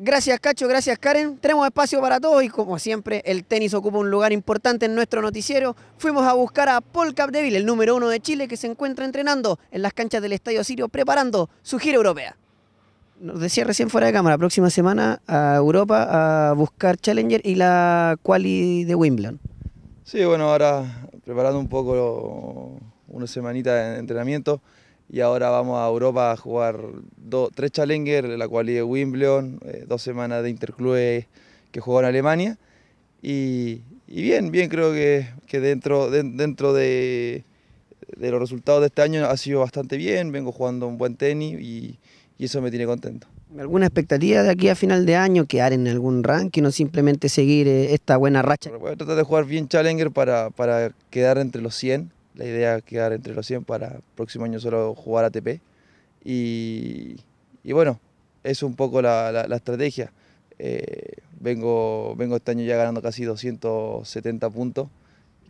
Gracias Cacho, gracias Karen. Tenemos espacio para todos y como siempre el tenis ocupa un lugar importante en nuestro noticiero. Fuimos a buscar a Paul Capdeville, el número uno de Chile, que se encuentra entrenando en las canchas del Estadio Sirio preparando su gira europea. Nos decía recién fuera de cámara, próxima semana a Europa a buscar Challenger y la quali de Wimbledon. Sí, bueno, ahora preparando un poco una semanita de entrenamiento y ahora vamos a Europa a jugar tres Challenger, la cual de Wimbledon, eh, dos semanas de interclubes que jugó en Alemania. Y, bien, bien, creo que, que dentro, de, dentro de, de, los resultados de este año ha sido bastante bien, vengo jugando un buen tenis y, eso me tiene contento. ¿Alguna expectativa de aquí a final de año quedar en algún ranking o simplemente seguir eh, esta buena racha? Voy a tratar de jugar bien Challenger para, para quedar entre los 100 la idea es quedar entre los 100 para el próximo año solo jugar ATP. Y, y bueno, es un poco la, estrategia. Eh, vengo, vengo este año ya ganando casi 270 puntos,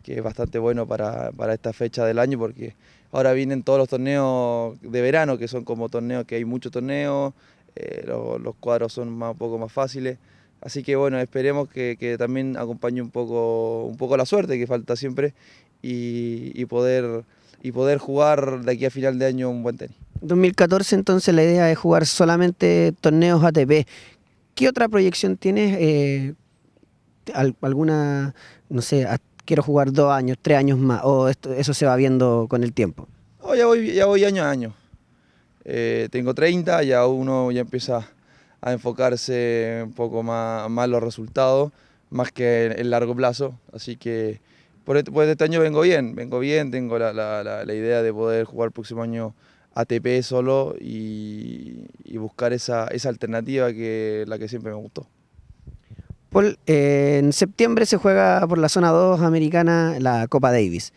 que es bastante bueno para, esta fecha del año, porque ahora vienen todos los torneos de verano, que son como torneos que hay muchos torneos, eh, los cuadros son más, un poco más fáciles. Así que bueno, esperemos que, también acompañe un poco, un poco la suerte que falta siempre y, poder, y poder jugar de aquí a final de año un buen tenis. 2014 entonces la idea es jugar solamente torneos ATP. ¿Qué otra proyección tienes? Eh, ¿Alguna, no sé, quiero jugar dos años, tres años más? ¿O eso se va viendo con el tiempo? Oh, ya, voy, ya voy año a año. Eh, tengo 30, ya uno ya empieza a enfocarse un poco más, más los resultados, más que el largo plazo. Así que este, por este, año vengo bien, vengo bien, tengo la, la, la, idea de poder jugar el próximo año ATP solo y, buscar esa, esa alternativa que la que siempre me gustó. Paul, en septiembre se juega por la zona 2 americana la Copa Davis.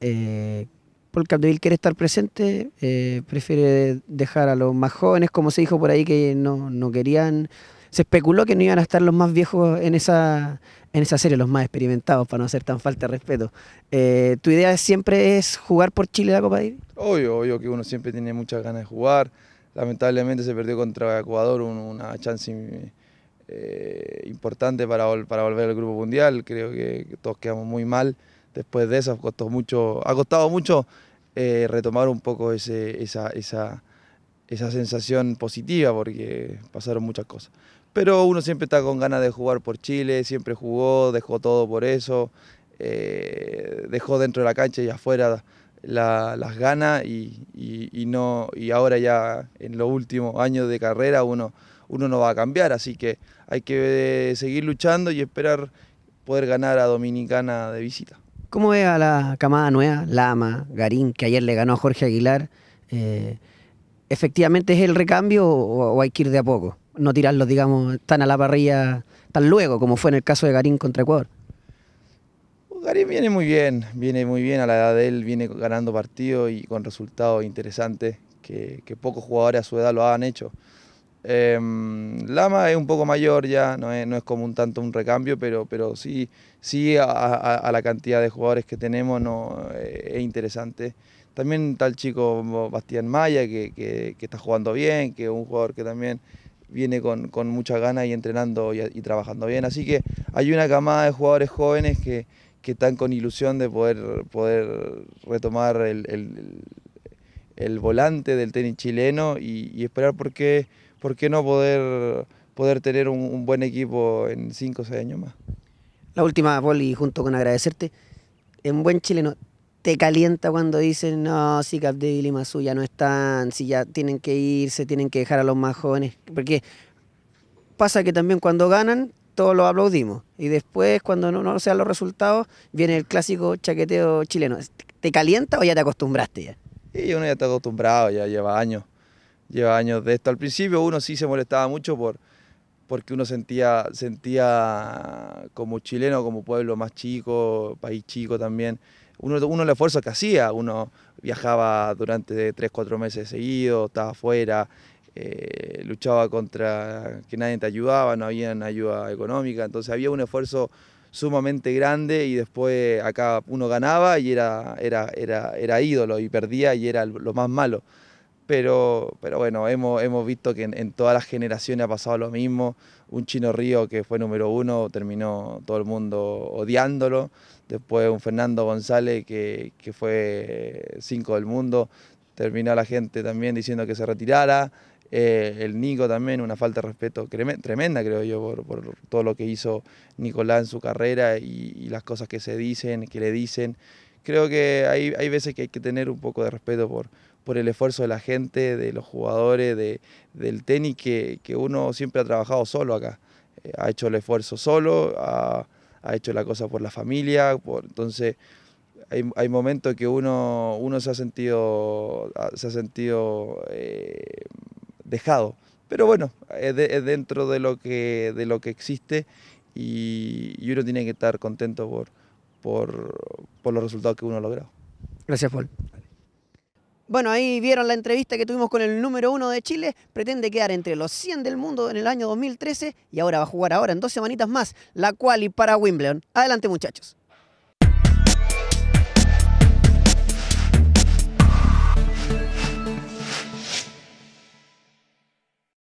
Eh, Paul Capdeville quiere estar presente, eh, prefiere dejar a los más jóvenes, como se dijo por ahí, que no, no querían se especuló que no iban a estar los más viejos en esa, en esa serie, los más experimentados, para no hacer tan falta de respeto. Eh, ¿Tu idea siempre es jugar por Chile la Copa Davis? Obvio, obvio que uno siempre tiene muchas ganas de jugar. Lamentablemente se perdió contra Ecuador una chance eh, importante para, para volver al Grupo Mundial. Creo que todos quedamos muy mal después de eso. Costó mucho, ha costado mucho eh, retomar un poco ese, esa, esa esa sensación positiva porque pasaron muchas cosas. Pero uno siempre está con ganas de jugar por Chile, siempre jugó, dejó todo por eso, eh, dejó dentro de la cancha y afuera las ganas y, y, no, y ahora ya en los últimos años de carrera uno, uno no va a cambiar, así que hay que eh, seguir luchando y esperar poder ganar a Dominicana de visita. ¿Cómo ve a la camada nueva, Lama, Garín, que ayer le ganó a Jorge Aguilar? Eh, efectivamente es el recambio o, hay que ir de a poco, no tirarlos, digamos, tan a la parrilla, tan luego como fue en el caso de Garín contra Ecuador. Garín viene muy bien, viene muy bien a la edad de él, viene ganando partidos y con resultados interesantes que, pocos jugadores a su edad lo han hecho. Em, Lama es un poco mayor ya, no es, como un tanto un recambio, pero, pero sí, sí a, la cantidad de jugadores que tenemos eh, es interesante también tal chico Bastián Maya, que, está jugando bien, que es un jugador que también viene con, con mucha ganas y entrenando y, trabajando bien. Así que hay una camada de jugadores jóvenes que, están con ilusión de poder, poder retomar el, volante del tenis chileno y, esperar por qué, por qué no poder, poder tener un, buen equipo en 5 o 6 años más. La última, y junto con agradecerte, en buen chileno, te calienta cuando dicen, no, si Capdeville y Masu ya no están, si ya tienen que irse, tienen que dejar a los más jóvenes? Porque pasa que también cuando ganan, todos lo aplaudimos. Y después, cuando no, no sean los resultados, viene el clásico chaqueteo chileno. ¿Te calienta o ya te acostumbraste ya? Y uno ya está acostumbrado, ya lleva años. Lleva años de esto. Al principio uno sí se molestaba mucho por, porque uno sentía, sentía como chileno, como pueblo más chico, país chico también, uno, uno el esfuerzo que hacía, uno viajaba durante tres cuatro meses seguidos, estaba afuera, eh, luchaba contra que nadie te ayudaba, no había ayuda económica, entonces había un esfuerzo sumamente grande y después acá uno ganaba y era, era, era, era ídolo y perdía y era lo más malo pero, pero bueno, hemos, visto que en, todas las generaciones ha pasado lo mismo. Un Chino Río que fue número uno, terminó todo el mundo odiándolo. Después un Fernando González que, que fue cinco del mundo, terminó la gente también diciendo que se retirara. Eh, el Nico también, una falta de respeto tremenda, creo yo, por, todo lo que hizo Nicolás en su carrera y, las cosas que se dicen, que le dicen. Creo que hay, hay veces que hay que tener un poco de respeto por, por el esfuerzo de la gente, de los jugadores, de, del tenis, que, que, uno siempre ha trabajado solo acá. Eh, ha hecho el esfuerzo solo, ha, ha, hecho la cosa por la familia, por, entonces hay, hay momentos que uno, uno se ha sentido, ah, se ha sentido eh, dejado. Pero bueno, es, dentro de lo que, de lo que existe y, uno tiene que estar contento por, por, por los resultados que uno ha logrado. Gracias, Paul. Bueno, ahí vieron la entrevista que tuvimos con el número uno de Chile. Pretende quedar entre los 100 del mundo en el año 2013 y ahora va a jugar ahora en dos semanitas más la quali para Wimbledon. Adelante muchachos.